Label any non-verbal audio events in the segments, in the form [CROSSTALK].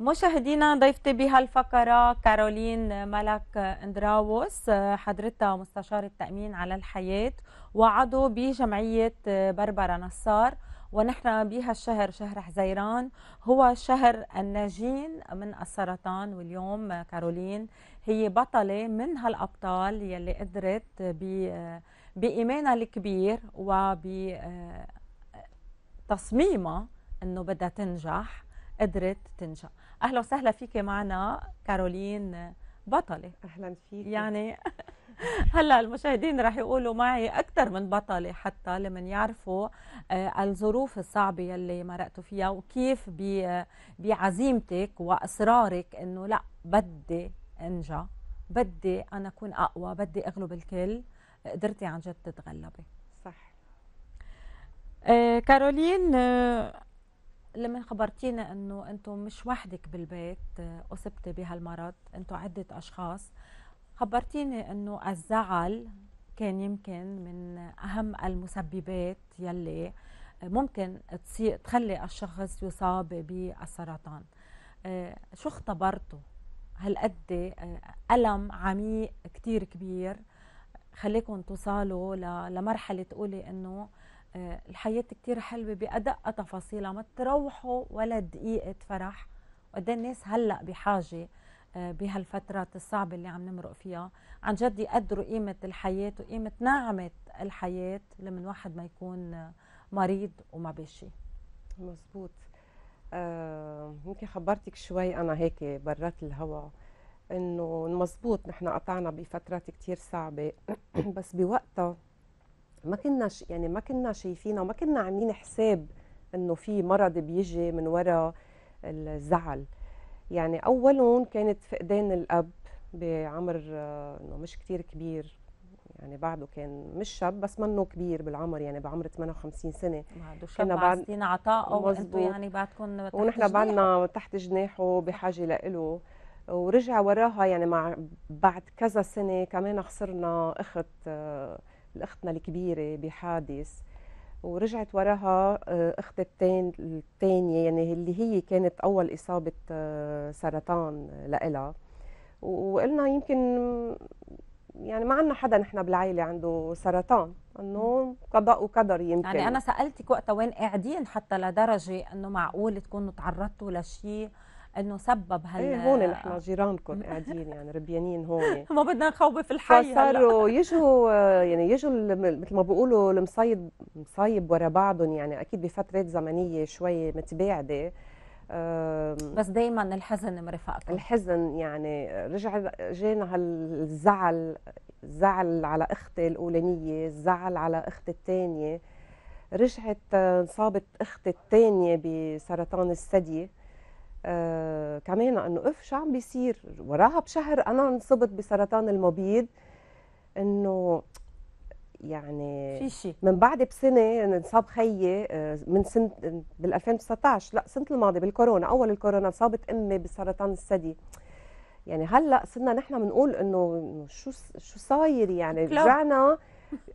مشاهدينا ضيفتي بهالفقرة كارولين ملك اندراوس حضرتها مستشار التأمين على الحياة وعضو بجمعية بربرة نصار ونحن بهالشهر شهر حزيران هو شهر الناجين من السرطان واليوم كارولين هي بطلة من هالأبطال يلي قدرت بإيمانها الكبير وبتصميمها آه، أنه بدها تنجح قدرت تنجح اهلا وسهلا فيك معنا كارولين بطله اهلا فيك يعني [LAUGHS] هلا المشاهدين رح يقولوا معي اكثر من بطله حتى لمن يعرفوا آه، الظروف الصعبه يلي مرقتوا فيها وكيف بعزيمتك واصرارك انه لا بدي انجح بدي انا اكون اقوى بدي اغلب الكل قدرتي عن جد تتغلبي صح آه كارولين آه لما خبرتينا انه انتم مش وحدك بالبيت آه، اصبتي بهالمرض انتم عده اشخاص خبرتيني انه الزعل كان يمكن من اهم المسببات يلي آه، ممكن تخلي الشخص يصاب بالسرطان آه، شو اختبرتوا هالقد ألم عميق كتير كبير خليكم توصلوا لمرحلة تقولي إنه آه، الحياة كتير حلوة بأدق تفاصيلها ما تروحوا ولا دقيقة فرح وقد إيه الناس هلأ بحاجة آه، بهالفترات الصعبة اللي عم نمرق فيها عن جد يقدروا قيمة الحياة وقيمة نعمة الحياة لمن واحد ما يكون مريض وما بيشي مزبوط آه يمكن خبرتك شوي أنا هيك برات الهواء إنه مزبوط نحن قطعنا بفترات كتير صعبة [COUGHS] بس بوقتها ما كنا يعني ما كنا شايفينها وما كنا عاملين حساب انه في مرض بيجي من وراء الزعل يعني اولهم كانت فقدان الاب بعمر انه مش كثير كبير يعني بعده كان مش شاب بس منه كبير بالعمر يعني بعمر 58 سنه بعده شاب كنا بعد سنين عطاء يعني بعدكم ونحن بعدنا تحت جناحه بحاجه لإله ورجع وراها يعني مع بعد كذا سنه كمان خسرنا اخت لاختنا الكبيره بحادث ورجعت وراها آه، اختي الثانيه يعني اللي هي كانت اول اصابه آه، سرطان آه، لها وقلنا يمكن يعني ما عندنا حدا نحن بالعائله عنده سرطان انه قضاء وقدر يمكن يعني انا سالتك وقتها وين قاعدين حتى لدرجه انه معقول تكونوا تعرضتوا لشيء انه سبب هال ايه هون نحن جيرانكم قاعدين يعني ربيانين هون [LAUGHS] ما بدنا نخوف الحي صاروا يجوا يعني يجوا مثل ما بيقولوا المصايب مصايب ورا بعضهم يعني اكيد بفترات زمنيه شوي متباعده بس دائما الحزن مرفقكم الحزن يعني رجع جينا هالزعل زعل على اختي الاولانيه زعل على اختي الثانيه رجعت آه، انصابت اختي الثانيه بسرطان الثدي آه كمان انه اف شو عم بيصير وراها بشهر انا انصبت بسرطان المبيض انه يعني في شيء من بعد بسنه انصاب خيي آه، من سنه بال 2019 لا سنه الماضيه بالكورونا اول الكورونا انصابت امي بسرطان الثدي يعني هلا صرنا نحن بنقول انه شو شو صاير يعني رجعنا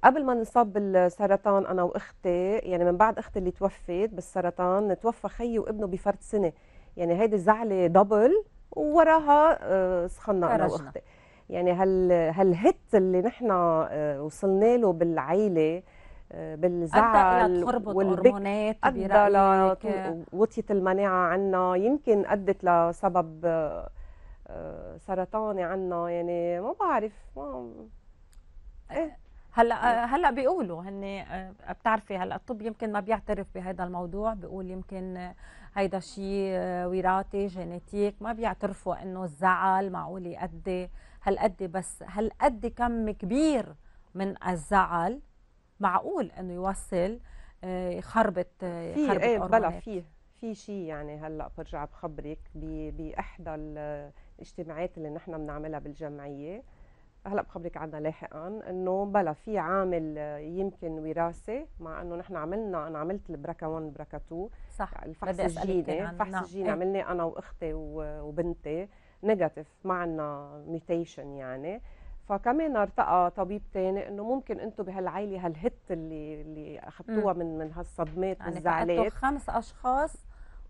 قبل ما نصاب بالسرطان انا واختي يعني من بعد اختي اللي توفت بالسرطان توفى خيي وابنه بفرد سنه يعني هيدي زعلة دبل ووراها آه، سخنا انا واختي يعني هال هالهت اللي نحن آه، وصلنا له بالعيله آه، بالزعل والهرمونات أدى وطية المناعة عنا يمكن أدت لسبب سرطاني عنا يعني ما بعرف ما إيه هلا إيه. هلا بيقولوا هن آه، بتعرفي هلا الطب يمكن ما بيعترف بهذا الموضوع بيقول يمكن هيدا شيء آه، وراثي جينيتيك ما بيعترفوا انه الزعل معقول يؤدي هالقد بس هالقد كم كبير من الزعل معقول انه يوصل يخربط آه، يخربط ايه بلا في في شيء يعني هلا برجع بخبرك باحدى الاجتماعات اللي نحن بنعملها بالجمعيه هلا بخبرك عنها لاحقا انه بلا في عامل آه، يمكن وراثي مع انه نحن عملنا انا عملت البراكا 1 براكا 2 صح الفحص الجيني الفحص الجيني نعم. إيه. عملناه انا واختي وبنتي نيجاتيف ما عندنا ميتيشن يعني فكمان ارتقى طبيب تاني انه ممكن انتم بهالعائله هالهت اللي اللي اخذتوها من من هالصدمات يعني والزعلات خمس اشخاص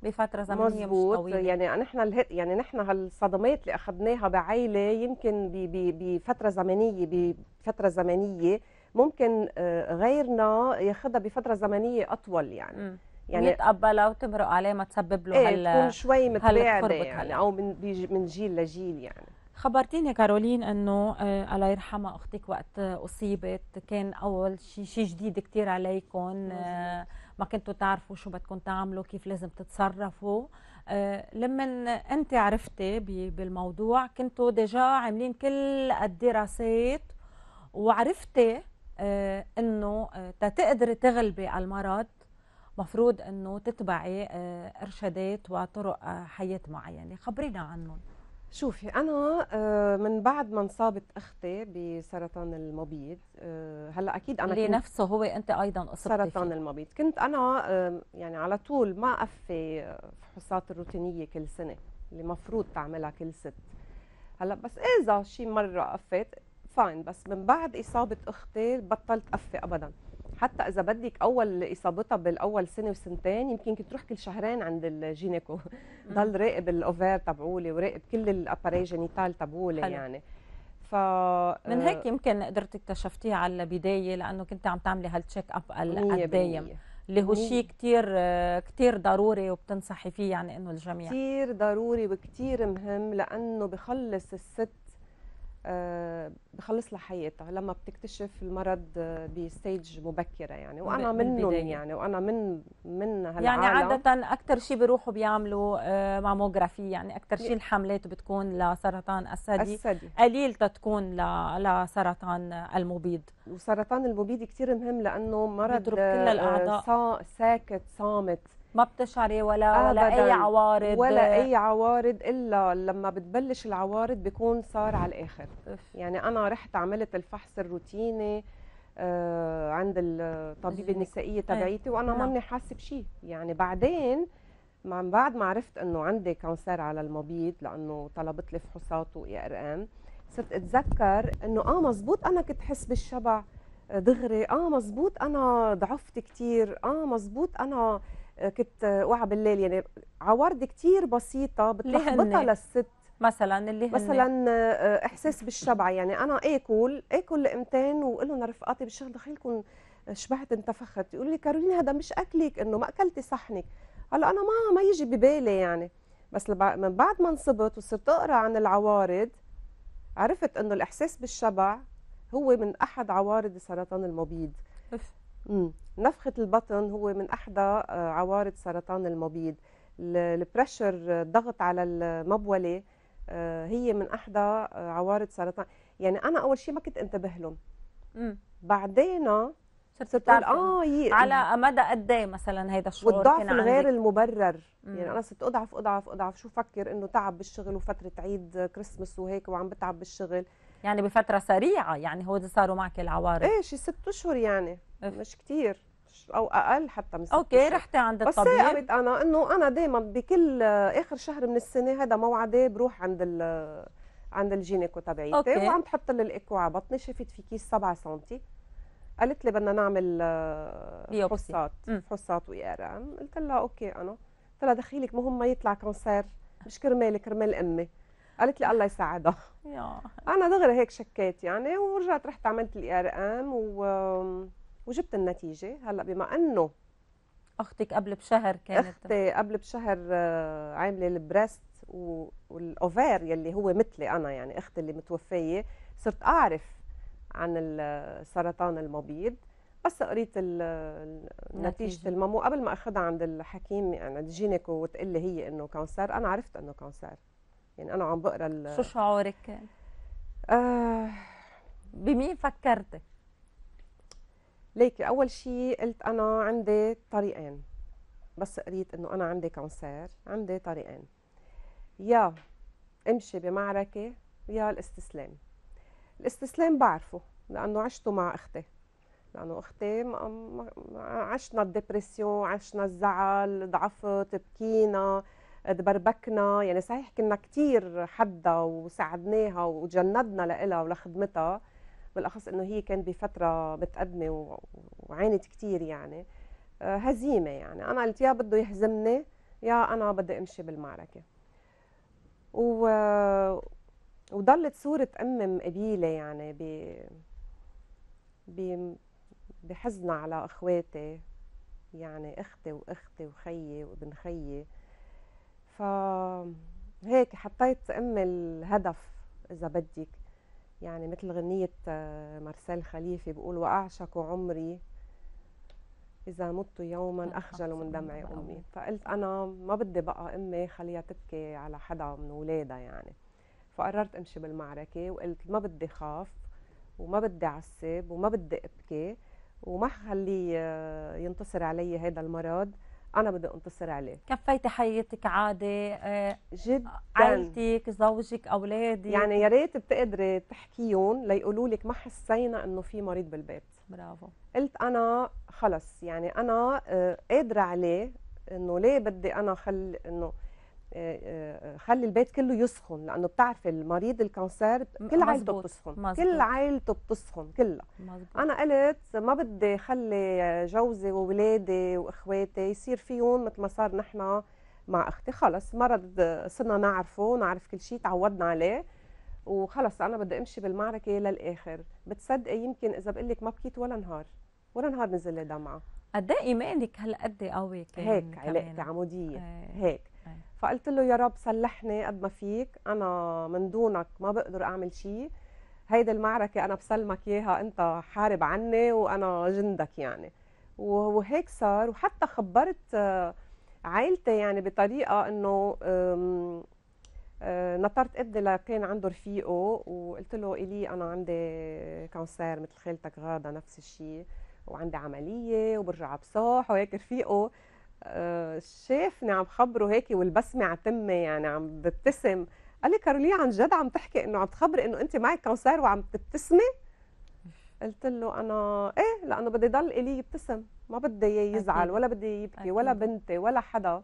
لفتره زمنيه مش طويله يعني نحن اله... يعني نحن هالصدمات اللي اخذناها بعائله يمكن ب... ب... بفتره زمنيه بفتره زمنيه ممكن آه، غيرنا ياخذها بفتره زمنيه اطول يعني م. يعني يتقبلها وتمرق عليه ما تسبب له ايه هال تكون شوي متباعده يعني او من من جيل لجيل يعني خبرتيني كارولين انه آه الله يرحمها اختك وقت آه، اصيبت كان اول شيء شيء جديد كثير عليكم آه ما كنتوا تعرفوا شو بدكم تعملوا كيف لازم تتصرفوا آه، لمن انت عرفتي بالموضوع كنتوا ديجا عاملين كل الدراسات وعرفتي آه، انه آه، تقدري تغلبي المرض مفروض انه تتبعي ارشادات وطرق حياه معينه خبرينا عنهم شوفي انا آه، من بعد ما انصابت اختي بسرطان المبيض آه، هلا اكيد انا اللي نفسه هو انت ايضا اصبت سرطان فيه المبيض كنت انا يعني على طول ما افي آه، فحوصات الروتينيه كل سنه اللي مفروض تعملها كل ست هلا بس اذا شي مره قفت فاين بس من بعد اصابه اختي بطلت افي ابدا حتى اذا بدك اول اصابتها بالاول سنه وسنتين يمكن كنت تروح كل شهرين عند الجينيكو ضل راقب الاوفير تبعولي وراقب كل الاباري جينيتال تبعولي يعني ف من هيك آه، يمكن قدرت اكتشفتيها على البدايه لانه كنت عم تعملي هالتشيك اب الدايم اللي هو شيء كثير كثير ضروري وبتنصحي فيه يعني انه الجميع كثير ضروري وكثير مهم لانه بخلص الست بخلص لها حياتها لما بتكتشف المرض بستيج مبكره يعني وانا منهم يعني وانا من من يعني هالعالم يعني عاده اكثر شيء بيروحوا بيعملوا آه، ماموغرافي يعني اكثر شيء الحملات بتكون لسرطان الثدي قليل تتكون لسرطان المبيض وسرطان المبيض كثير مهم لانه مرض كل آه، الاعضاء ساكت صامت ما بتشعري ولا ولا اي عوارض ولا اي عوارض الا لما بتبلش العوارض بيكون صار على الاخر يعني انا رحت عملت الفحص الروتيني آه، عند الطبيبه النسائيه تبعيتي وانا ماني نعم. حاسه بشيء يعني بعدين مع بعد ما عرفت انه عندي كانسر على المبيض لانه طلبت لي فحوصات واي ار ام صرت اتذكر انه اه مزبوط انا كنت حس بالشبع آه، دغري اه مزبوط انا ضعفت كثير اه مزبوط انا كنت واقعه بالليل يعني عوارض كتير بسيطه بتلخبطها للست مثلا اللي هن مثلا آه، احساس بالشبع يعني انا اكل اكل لقمتين واقول لهم لرفقاتي بالشغل دخيلكم شبعت انتفخت يقولوا لي كارولين هذا مش اكلك انه ما اكلتي صحنك هلا انا ما ما يجي ببالي يعني بس من بعد ما انصبت وصرت اقرا عن العوارض عرفت انه الاحساس بالشبع هو من احد عوارض سرطان المبيض نفخة البطن هو من أحدى آه، عوارض سرطان المبيض البريشر الضغط آه، على المبولة آه، هي من أحدى عوارض سرطان يعني أنا أول شيء ما كنت انتبه لهم بعدين صرت اه يعني. ي... على مدى قد ايه مثلا هيدا الشعور والضعف كان الغير المبرر مم. يعني انا صرت اضعف اضعف اضعف شو فكر انه تعب بالشغل وفتره عيد كريسمس وهيك وعم بتعب بالشغل يعني بفتره سريعه يعني هو صاروا معك العوارض ايه شي ست اشهر يعني مش كثير او اقل حتى من اوكي رحتي عند الطبيب بس قلت انا انه انا دائما بكل اخر شهر من السنه هذا موعدي بروح عند ال عند الجينيكو تبعيتي وعم تحط لي الايكو على بطني شافت في كيس 7 سم قالت لي بدنا نعمل فحوصات آه، فحوصات واي وي ار ام قلت لها اوكي انا قلت لها دخيلك مهم ما يطلع كانسير مش كرمالي كرمال امي قالت لي الله يساعدها انا دغري هيك شكيت يعني ورجعت رحت عملت الاي ار ام و وجبت النتيجه هلا بما انه اختك قبل بشهر كانت اختي قبل بشهر آه، عامله البريست والاوفير يلي هو مثلي انا يعني اختي اللي متوفيه صرت اعرف عن السرطان المبيض بس قريت نتيجه المامو قبل ما اخذها عند الحكيم يعني الجينيكو وتقول لي هي انه كانسر انا عرفت انه كانسر يعني انا عم بقرا شو شعورك كان؟ آه بمين فكرتك؟ ليكي اول شيء قلت انا عندي طريقين بس قريت انه انا عندي كونسير عندي طريقين يا امشي بمعركه يا الاستسلام الاستسلام بعرفه لانه عشته مع اختي لانه اختي عشنا الدبرسيون عشنا الزعل ضعفت بكينا تبربكنا يعني صحيح كنا كثير حدا وساعدناها وجندنا لها ولخدمتها بالاخص انه هي كانت بفتره متقدمه وعانت كثير يعني آه، هزيمه يعني انا قلت يا بده يهزمني يا انا بدي امشي بالمعركه و وضلت صورة أمي مقبيلة يعني ب... ب... بحزنها على إخواتي يعني أختي وأختي وخيي وابن خيي فهيك حطيت أمي الهدف إذا بدك يعني مثل غنية آه، مارسيل خليفي بيقول وأعشق عمري إذا مت يوما أخجل من دمع أمي فقلت أنا ما بدي بقى أمي خليها تبكي على حدا من ولادها يعني فقررت أمشي بالمعركة وقلت ما بدي خاف وما بدي أعصب وما بدي أبكي وما خلي آه، ينتصر علي هذا المرض انا بدي انتصر عليه كفيتي حياتك عادي آه، جدا عائلتك زوجك اولادك يعني يا ريت بتقدري تحكيهم ليقولوا لك ما حسينا انه في مريض بالبيت برافو قلت انا خلص يعني انا آه، قادره عليه انه ليه بدي انا خل انه خلي البيت كله يسخن لانه بتعرف المريض الكانسر كل عائلته بتسخن مزبوط. كل عائلته بتسخن كلها مزبوط. انا قلت ما بدي خلي جوزي واولادي واخواتي يصير فيهم مثل ما صار نحن مع اختي خلص مرض صرنا نعرفه ونعرف كل شيء تعودنا عليه وخلص انا بدي امشي بالمعركه للاخر بتصدقي يمكن اذا بقول لك ما بكيت ولا نهار ولا نهار نزل لي دمعه قد ايه ايمانك هالقد قوي كان هيك علاقتي عموديه آه. هيك فقلت له يا رب سلحني قد ما فيك انا من دونك ما بقدر اعمل شيء هيدي المعركه انا بسلمك اياها انت حارب عني وانا جندك يعني وهيك صار وحتى خبرت آه، عائلتي يعني بطريقه انه آه، نطرت ابني لكان عنده رفيقه وقلت له الي انا عندي كانسير مثل خالتك غاده نفس الشيء وعندي عمليه وبرجع بصح وهيك رفيقه شافني عم خبره هيك والبسمه على تمي يعني عم ببتسم قال لي كارولي عن جد عم تحكي انه عم تخبري انه انت معك كونسير وعم تبتسمي قلت له انا ايه لانه بدي ضل الي يبتسم ما بدي يزعل ولا بدي يبكي ولا بنتي ولا حدا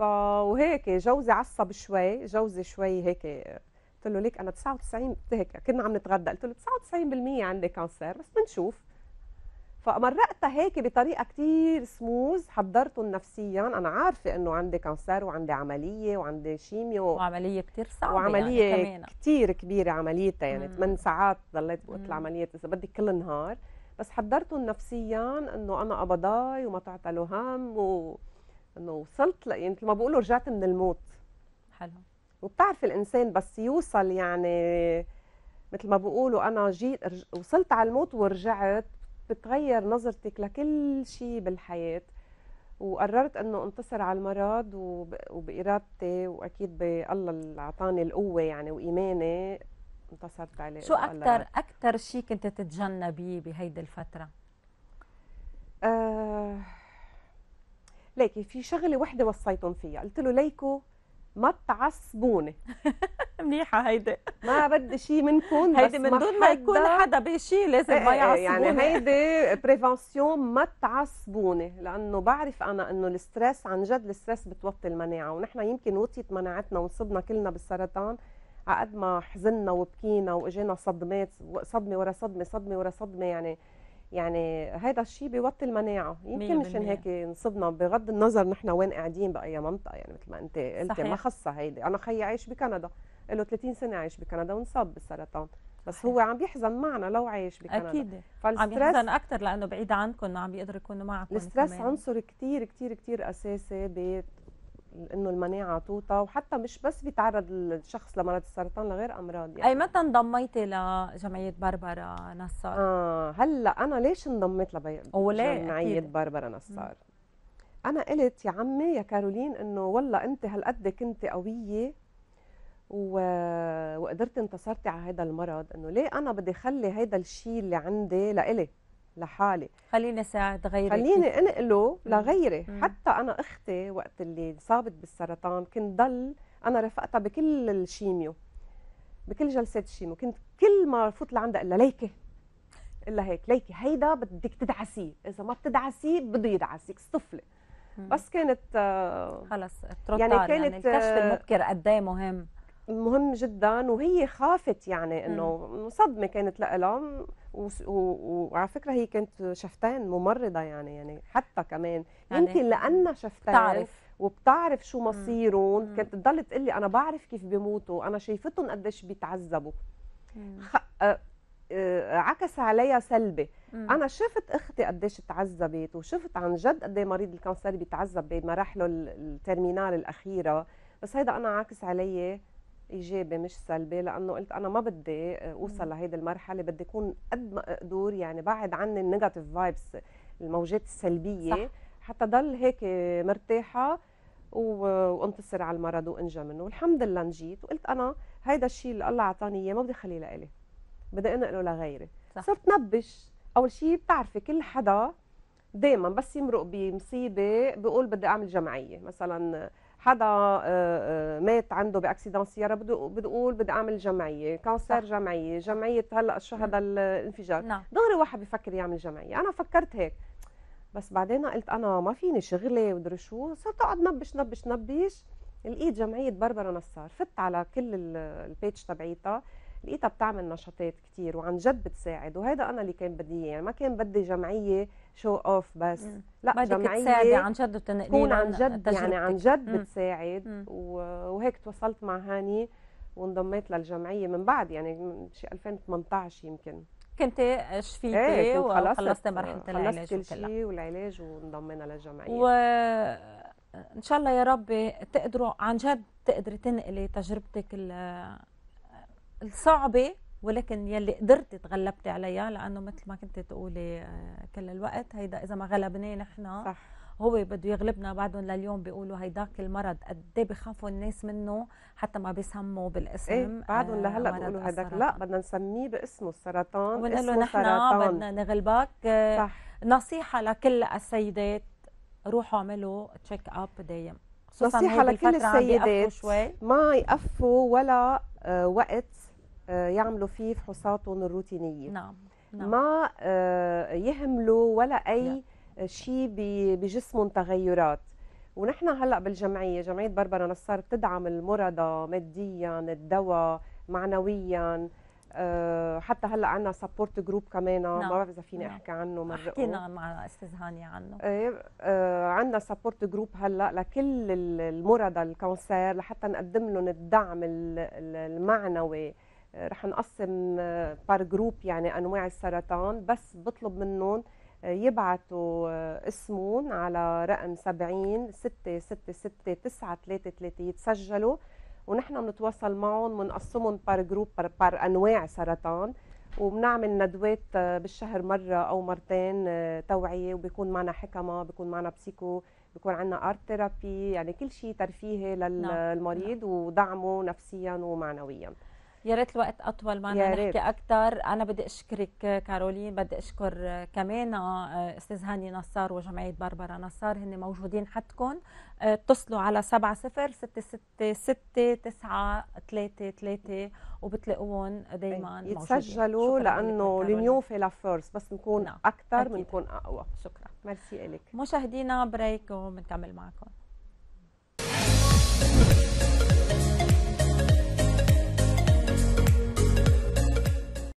وهيك جوزي عصب شوي جوزي شوي هيك قلت له ليك انا 99 هيك كنا عم نتغدى قلت له 99% عندي كانسير بس بنشوف فمرقتها هيك بطريقه كثير سموز حضرتهم نفسيا انا عارفه انه عندي كانسر وعندي عمليه وعندي شيميو وعمليه كثير صعبه يعني وعمليه يعني كثير كبيره عمليتها يعني 8 ساعات ضليت وقت العمليه اذا بدي كل النهار بس حضرتهم نفسيا انه انا قبضاي وما تعتلوا هم و انه وصلت يعني مثل ما بقولوا رجعت من الموت حلو وبتعرف الانسان بس يوصل يعني مثل ما بقولوا انا جيت وصلت على الموت ورجعت بتغير نظرتك لكل شيء بالحياة وقررت انه انتصر على المرض وبارادتي واكيد بالله اللي اعطاني القوه يعني وايماني انتصرت عليه شو اكثر اكثر شيء كنت تتجنبيه بهيدي الفتره؟ آه ليكي في شغله وحده وصيتهم فيها قلت له ليكو ما تعصبوني [LAUGHS] منيحه هيدي ما بدي شيء منكم هيدي من دون ما يكون حدا بشيء لازم إيه، إيه، ما يعصبوني يعني هيدي بريفنسيون ما تعصبوني لانه بعرف انا انه الستريس عن جد الستريس بتوطي المناعه ونحن يمكن وطيت مناعتنا وانصبنا كلنا بالسرطان على قد ما حزننا وبكينا واجينا صدمات صدمه ورا صدمه صدمه ورا صدمه يعني يعني هذا الشيء بيوطي المناعه يمكن مشان هيك نصبنا بغض النظر نحن وين قاعدين باي منطقه يعني مثل ما انت قلتي ما خصها هيدي انا خيي عايش بكندا له 30 سنه عايش بكندا ونصاب بالسرطان بس هو عم بيحزن معنا لو عايش بكندا اكيد عم يحزن اكثر لانه بعيد عنكم ما عم بيقدر يكون معكم الستريس عنصر كثير كثير كثير اساسي انه المناعه توطى وحتى مش بس بيتعرض الشخص لمرض السرطان لغير امراض يعني اي متى انضميتي لجمعيه بربرا نصار؟ اه هلا انا ليش انضميت لجمعيه بربرا نصار؟ م. انا قلت يا عمي يا كارولين انه والله انت هالقد كنت قويه و... وقدرت انتصرتي على هذا المرض انه ليه انا بدي اخلي هذا الشيء اللي عندي لإلي لحالي خليني اساعد غيري خليني انقله لغيري مم. حتى انا اختي وقت اللي انصابت بالسرطان كنت ضل انا رفقتها بكل الشيميو بكل جلسات الشيميو كنت كل ما فوت لعندها الا ليكي الا هيك ليكي هيدا بدك تدعسيه اذا ما بتدعسيه بده يدعسك طفله بس كانت آه، خلص خلص يعني كانت يعني الكشف آه، المبكر قد ايه مهم مهم جدا وهي خافت يعني انه صدمه كانت لها وعلى فكره هي كانت شفتان ممرضه يعني يعني حتى كمان يعني لانها شفتان بتعرف وبتعرف شو مصيرهم كانت تضل تقول لي انا بعرف كيف بيموتوا انا شايفتهم قديش بيتعذبوا خ... آه، آه، عكس عليها سلبي مم. انا شفت اختي قديش تعذبت وشفت عن جد قد إيه مريض الكانسر بيتعذب بمراحله الترمينال الاخيره بس هيدا انا عاكس علي ايجابي مش سلبي لانه قلت انا ما بدي اوصل لهيدي المرحله بدي اكون قد ما اقدر يعني بعد عني النيجاتيف فايبس الموجات السلبيه صح. حتى ضل هيك مرتاحه وانتصر على المرض وانجى منه والحمد لله نجيت وقلت انا هيدا الشيء اللي الله اعطاني اياه ما بدي اخليه لإلي بدي انقله لغيري صح. صرت نبش اول شيء بتعرفي كل حدا دائما بس يمرق بمصيبه بقول بدي اعمل جمعيه مثلا حدا آه، آه، مات عنده باكسيدان سياره بدي اقول بدي اعمل جمعيه كانسر جمعيه جمعيه هلا الشهداء الانفجار نعم. دغري واحد بفكر يعمل جمعيه انا فكرت هيك بس بعدين قلت انا ما فيني شغلي ودري شو صرت اقعد نبش نبش نبش لقيت جمعيه بربره نصار فت على كل البيج تبعيتها لقيتها بتعمل نشاطات كثير وعن جد بتساعد وهذا انا اللي كان بدي يعني ما كان بدي جمعيه شو اوف بس مم. لا بدك تساعد عن جد وتنقلي تكون عن جد يعني عن جد مم. بتساعد مم. وهيك تواصلت مع هاني وانضميت للجمعيه من بعد يعني شيء 2018 يمكن كنت شفيتي ايه وخلصت مرحله العلاج كل شيء والعلاج وانضمينا للجمعيه وان شاء الله يا رب تقدروا عن جد تقدري تنقلي تجربتك الصعبه ولكن يلي قدرت تغلبتي عليها لانه مثل ما كنت تقولي آه، كل الوقت هيدا اذا ما غلبناه نحن صح هو بده يغلبنا بعدهم لليوم بيقولوا هيداك المرض قد إيه بخافوا الناس منه حتى ما بيسموا بالاسم ايه بعدهم آه، لهلا بيقولوا هيداك لا بدنا نسميه باسمه السرطان ونقول له نحن بدنا نغلبك آه، صح. نصيحه لكل السيدات روحوا اعملوا تشيك اب دايم نصيحه لكل السيدات ما يقفوا ولا وقت يعملوا فيه فحوصاتهم الروتينيه نعم. نعم. ما آه، يهملوا ولا اي نعم. شيء بجسمهم تغيرات ونحن هلا بالجمعيه جمعيه بربره نصار بتدعم المرضى ماديا الدواء معنويا آه، حتى هلا عندنا سبورت جروب كمان نعم. ما بعرف اذا فيني نعم. احكي عنه مرقه حكينا نعم مع استاذ هاني عنه ايه عندنا سبورت جروب هلا لكل المرضى الكونسير لحتى نقدم لهم الدعم المعنوي رح نقسم بار آه، جروب يعني انواع السرطان بس بطلب منهم آه، يبعثوا آه، اسمهم على رقم 70 666 يتسجلوا ونحن بنتواصل معهم بنقسمهم بار جروب بار, بار انواع سرطان وبنعمل ندوات بالشهر مره او مرتين توعيه وبيكون معنا حكمه بيكون معنا بسيكو بيكون عندنا ارت ثيرابي يعني كل شيء ترفيهي نعم. للمريض ودعمه نفسيا ومعنويا يا ريت الوقت اطول معنا نحكي اكثر انا بدي اشكرك آه، كارولين بدي اشكر آه، كمان آه، استاذ هاني نصار وجمعيه باربرا نصار هن موجودين حدكم اتصلوا على 70 وبتلاقوهم دائما طيب، يتسجلوا لانه لونيون في لا فيرست بس نكون نعم. اكثر بنكون اقوى شكرا ميرسي الك مشاهدينا بريك وبنكمل معكم